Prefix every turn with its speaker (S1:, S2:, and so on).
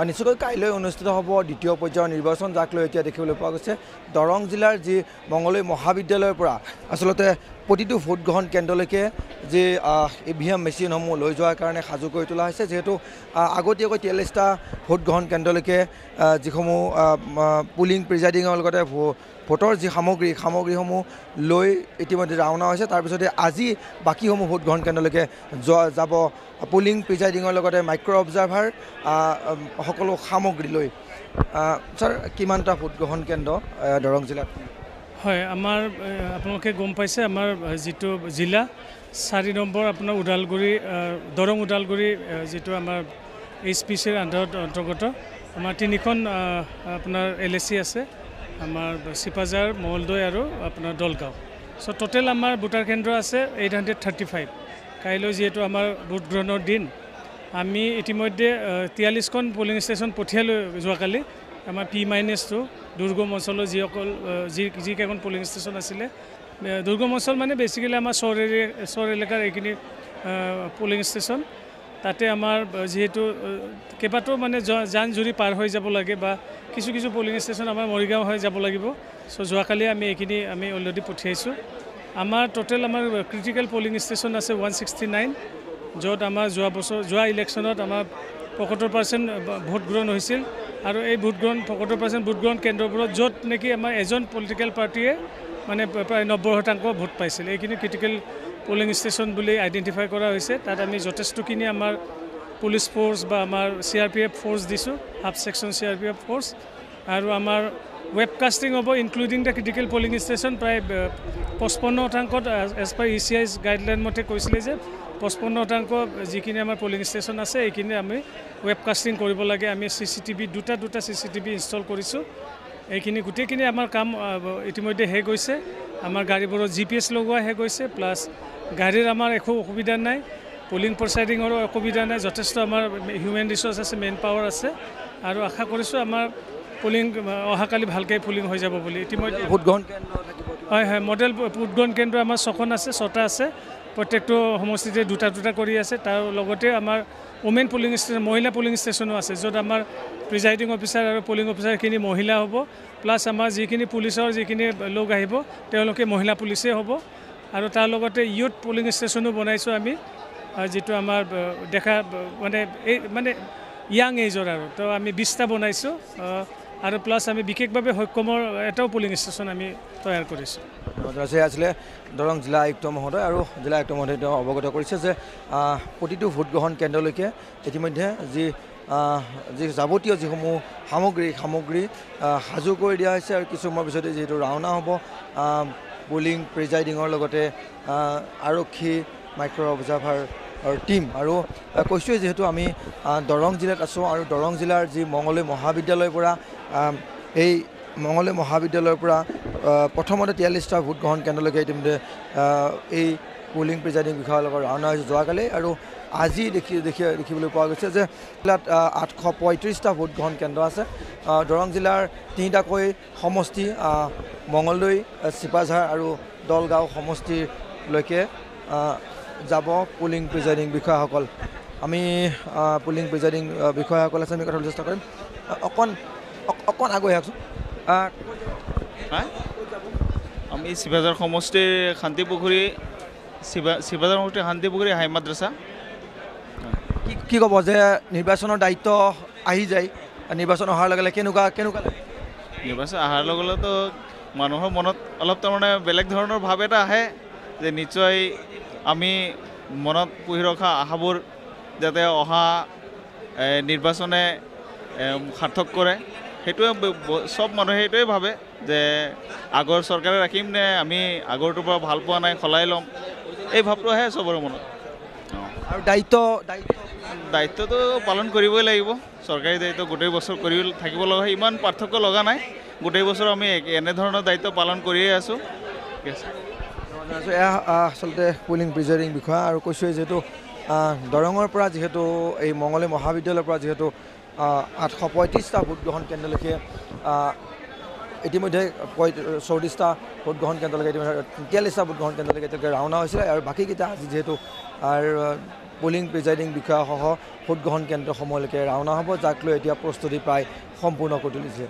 S1: আৰু নিশ্চয়কৈ কাইলৈ অনুষ্ঠিত হ'ব দ্বিতীয় পৰ্যায়ৰ নিৰ্বাচন যাক লৈ এতিয়া দেখিবলৈ পোৱা গৈছে দৰং জিলাৰ যি মঙলৈ মহাবিদ্যালয়ৰ পৰা আচলতে প্ৰতিটো ভোটগ্ৰহণ কেন্দ্ৰলৈকে যি ই ভি এম মেচিনসমূহ লৈ যোৱাৰ কাৰণে সাজু কৰি তোলা হৈছে যিহেতু আগতীয়াকৈ তিয়াল্লিছটা ভোটগ্ৰহণ কেন্দ্ৰলৈকে যিসমূহ পুলিং প্ৰিজাইডিঙৰ লগতে ভোটৰ যি সামগ্ৰী সামগ্ৰীসমূহ লৈ ইতিমধ্যে ৰাওনা হৈছে তাৰপিছতে আজি বাকীসমূহ ভোটগ্ৰহণ কেন্দ্ৰলৈকে যোৱা যাব পুলিং প্ৰিজাইডিঙৰ লগতে মাইক্ৰ' অবজাৰ্ভাৰ সকলো সামগ্ৰী লৈ ছাৰ কিমানটা ভোটগ্ৰহণ কেন্দ্ৰ দৰং জিলাত
S2: হয় আমাৰ আপোনালোকে গম পাইছে আমাৰ যিটো জিলা চাৰি নম্বৰ আপোনাৰ ওদালগুৰি দৰং ওদালগুৰি যিটো আমাৰ এইচ পি চিৰ আণ্ডাৰত অন্তৰ্গত আমাৰ তিনিখন আপোনাৰ এল এ চি আছে আমাৰ চিপাজাৰ মঙলদৈ আৰু আপোনাৰ দলগাঁও চ' ট'টেল আমাৰ ভোটাৰ কেন্দ্ৰ আছে এইট হাণ্ড্ৰেড থাৰ্টি ফাইভ কাইলৈ যিহেতু আমাৰ ভোটগ্ৰহণৰ দিন আমি ইতিমধ্যে তিয়াল্লিছখন পলিং ষ্টেচন পঠিয়ালোঁ যোৱাকালি আমাৰ পি মাইনেছ মাইনাছটো দুৰ্গম অঞ্চলৰ যিসকল যি যিকেইখন পলিং ষ্টেচন আছিলে দুৰ্গম অঞ্চল মানে বেছিকেলি আমাৰ চৰ এৰিয়া চৰ এলেকাৰ এইখিনি পলিং ষ্টেচন তাতে আমাৰ যিহেতু কেইবাটাও মানে যান জুৰি পাৰ হৈ যাব লাগে বা কিছু কিছু পলিং ষ্টেচন আমাৰ মৰিগাঁও হৈ যাব লাগিব চ' যোৱাকালি আমি এইখিনি আমি অলৰেডি পঠিয়াইছোঁ আমাৰ ট'টেল আমাৰ ক্ৰিটিকেল পলিং ষ্টেচন আছে ওৱান ছিক্সটি নাইন য'ত আমাৰ যোৱা বছৰ যোৱা ইলেকশ্যনত আমাৰ পঁয়সত্তৰ পাৰ্চেণ্ট ভোট গ্ৰহণ হৈছিল আৰু এই ভোট গ্ৰহণ পঁয়সত্তৰ পাৰ্চেণ্ট ভোট গ্ৰহণ কেন্দ্ৰবোৰত য'ত নেকি আমাৰ এজন পলিটিকেল পাৰ্টীয়ে মানে প্ৰায় নব্বৈ শতাংশ ভোট পাইছিল এইখিনি ক্ৰিটিকেল পলিং ষ্টেচন বুলি আইডেণ্টিফাই কৰা হৈছে তাত আমি যথেষ্টখিনি আমাৰ পুলিচ ফ'ৰ্চ বা আমাৰ C R P F force দিছোঁ half section C R P F force আৰু আমাৰ ৱেবকাষ্টিং হ'ব including the critical polling station প্ৰায় পঁচপন্ন শতাংশত as per E C I's guideline মতে কৈছিলে যে পঁচপন্ন শতাংশ যিখিনি আমাৰ পলিং ষ্টেচন আছে এইখিনি আমি ৱেবকাষ্টিং কৰিব লাগে আমি চি চি টিভি দুটা দুটা চি চি টিভি ইনষ্টল কৰিছোঁ এইখিনি গোটেইখিনি আমাৰ কাম ইতিমধ্যে শেষ হৈছে আমাৰ গাড়ীবোৰত জি পি এছ লগোৱা শেষ হৈছে প্লাছ গাড়ীৰ আমাৰ একো অসুবিধা নাই পলিং প্ৰচাইডিঙৰো অসুবিধা নাই যথেষ্ট আমাৰ হিউমেন ৰিচোৰ্চ আছে মেন পাৱাৰ আছে আৰু আশা কৰিছোঁ আমাৰ পুলিং অহাকালি ভালকৈ পুলিং হৈ যাব বুলি ইতিমধ্যে ভোটগ্ৰহণ হয় হয় মডেল ভোটগ্ৰহণ কেন্দ্ৰ আমাৰ ছখন আছে ছটা আছে প্ৰত্যেকটো সমষ্টিতে দুটা দুটা কৰি আছে তাৰ লগতে আমাৰ ওমেন পুলিং ষ্টেচন মহিলা পুলিং ষ্টেচনো আছে য'ত আমাৰ প্ৰিজাইডিং অফিচাৰ আৰু পুলিং অফিচাৰখিনি মহিলা হ'ব প্লাছ আমাৰ যিখিনি পুলিচৰ যিখিনি লোক আহিব তেওঁলোকে মহিলা পুলিচেই হ'ব আৰু তাৰ লগতে ইউথ পুলিং ষ্টেচনো বনাইছোঁ আমি যিটো আমাৰ দেখা মানে এই মানে য়াং এইজৰ আৰু তো আমি বিছটা বনাইছোঁ আৰু প্লাছ আমি বিশেষভাৱে সক্ষমৰ এটাও পুলিং ষ্টেচন আমি তৈয়াৰ কৰিছোঁ
S1: মদ্ৰাছে আছিলে দৰং জিলা আয়ুক্ত মহোদয় আৰু জিলা আয়ুক্ত মহোদয় তেওঁ অৱগত কৰিছে যে প্ৰতিটো ভোটগ্ৰহণ কেন্দ্ৰলৈকে ইতিমধ্যে যি যি যাৱতীয় যিসমূহ সামগ্ৰী সামগ্ৰী সাজু কৰি দিয়া হৈছে আৰু কিছুসময়ৰ পিছতে যিহেতু ৰাওনা হ'ব পুলিং প্ৰিজাইডিঙৰ লগতে আৰক্ষী মাইক্ৰ' অবজাৰ্ভাৰ টিম আৰু কৈছোঁ যিহেতু আমি দৰং জিলাত আছোঁ আৰু দৰং জিলাৰ যি মঙলে মহাবিদ্যালয়ৰ পৰা এই মঙলে মহাবিদ্যালয়ৰ পৰা প্ৰথমতে তিয়াল্লিছটা ভোটগ্ৰহণ কেন্দ্ৰলৈকে ইতিমধ্যে এই পুলিং প্ৰিজাইডিং বিষয়ৰ লগত ৰাওনা হৈছে যোৱাকালি আৰু আজি দেখি দেখি দেখিবলৈ পোৱা গৈছে যে জিলাত আঠশ পঁয়ত্ৰিছটা ভোটগ্ৰহণ কেন্দ্ৰ আছে দৰং জিলাৰ তিনিটাকৈ সমষ্টি মঙলদৈ চিপাঝাৰ আৰু দলগাঁও সমষ্টিলৈকে যাব পুলিং প্ৰিজাইডিং বিষয়াসকল আমি পুলিং প্ৰিজাইডিং বিষয়াসকল আছে আমি কথা চেষ্টা কৰিম অকণ অকণ আগুৱাই আহকচোন
S3: আমি শিৱাজাৰ সমষ্টিৰ শান্তিপুখুৰী শিৱা শিৱাজাৰ সমষ্টিৰ শান্তিপুখুৰী হাই মাদ্ৰাছা
S1: কি কি ক'ব যে নিৰ্বাচনৰ দায়িত্ব আহি যায় নিৰ্বাচন অহাৰ লগে লগে কেনেকুৱা কেনেকুৱা লাগে
S3: নিৰ্বাচন অহাৰ লগে লগেতো মানুহৰ মনত অলপ তাৰমানে বেলেগ ধৰণৰ ভাৱ এটা আহে যে নিশ্চয় আমি মনত পুহি ৰখা আশাবোৰ যাতে অহা নিৰ্বাচনে সাৰ্থক কৰে সেইটোৱে চব মানুহে সেইটোৱে ভাবে যে আগৰ চৰকাৰে ৰাখিম নে আমি আগৰটোৰ পৰা ভাল পোৱা নাই সলাই ল'ম এই ভাৱটো আহে চবৰে মনত আৰু দায়িত্ব দায়িত্বটো পালন কৰিবই লাগিব চৰকাৰী দায়িত্ব গোটেই বছৰ কৰি থাকিব লগা হয় ইমান পাৰ্থক্য লগা নাই গোটেই বছৰ আমি এনেধৰণৰ দায়িত্ব পালন কৰিয়ে আছোঁ ঠিক আছে
S1: আচলতে কুলিং প্ৰিজাৰ্ভিং বিষয়া আৰু কৈছোঁ যিহেতু দৰঙৰ পৰা যিহেতু এই মঙলী মহাবিদ্যালয়ৰ পৰা যিহেতু আঠশ পঁয়ত্ৰিছটা ভোটগ্ৰহণ কেন্দ্ৰলৈকে ইতিমধ্যে পঁয় চৌত্ৰিছটা ভোটগ্ৰহণ কেন্দ্ৰলৈকে ইতিমধ্যে তেতিয়াল্লিছটা ভোটগ্ৰহণ কেন্দ্ৰলৈকে এতিয়ালৈকে ৰাওনা হৈছিলে আৰু বাকীকেইটা আজি যিহেতু পুলিং প্ৰিজাইডিং বিষয়াসহ ভোটগ্ৰহণ কেন্দ্ৰসমূহলৈকে ৰাওনা হ'ব যাক লৈ এতিয়া প্ৰস্তুতি প্ৰায় সম্পূৰ্ণ কৰি তুলিছে